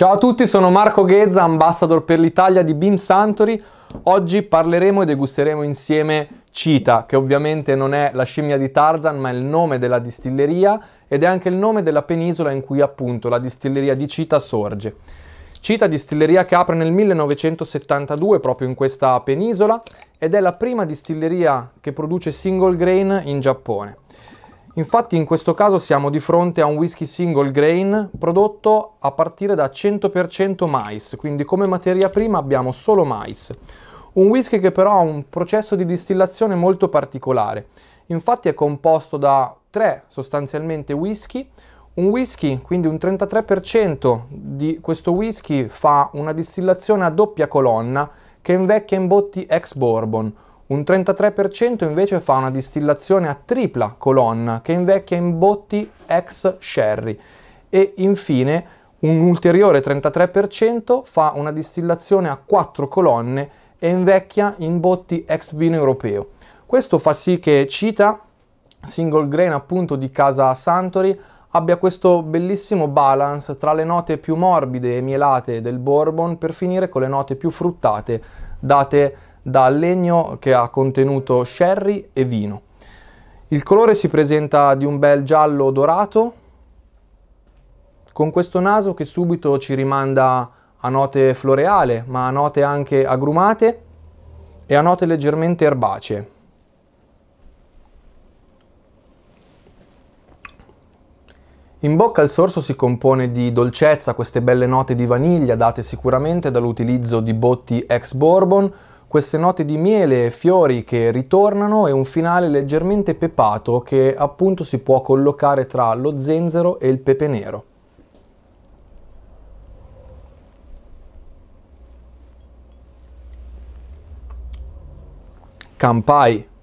Ciao a tutti, sono Marco Ghezza, ambassador per l'Italia di Beam Santori. Oggi parleremo e degusteremo insieme Cita, che ovviamente non è la scimmia di Tarzan, ma è il nome della distilleria ed è anche il nome della penisola in cui appunto la distilleria di Cita sorge. Cita, distilleria che apre nel 1972 proprio in questa penisola ed è la prima distilleria che produce single grain in Giappone. Infatti in questo caso siamo di fronte a un whisky single grain prodotto a partire da 100% mais, quindi come materia prima abbiamo solo mais. Un whisky che però ha un processo di distillazione molto particolare. Infatti è composto da tre sostanzialmente whisky. Un whisky, quindi un 33% di questo whisky fa una distillazione a doppia colonna che invecchia in botti ex bourbon un 33% invece fa una distillazione a tripla colonna che invecchia in botti ex sherry e infine un ulteriore 33% fa una distillazione a quattro colonne e invecchia in botti ex vino europeo. Questo fa sì che Cita, single grain appunto di casa Santori, abbia questo bellissimo balance tra le note più morbide e mielate del bourbon per finire con le note più fruttate date da legno che ha contenuto sherry e vino. Il colore si presenta di un bel giallo dorato con questo naso che subito ci rimanda a note floreale, ma a note anche agrumate e a note leggermente erbacee. In bocca il sorso si compone di dolcezza, queste belle note di vaniglia date sicuramente dall'utilizzo di botti ex bourbon, queste note di miele e fiori che ritornano e un finale leggermente pepato che appunto si può collocare tra lo zenzero e il pepe nero. Campai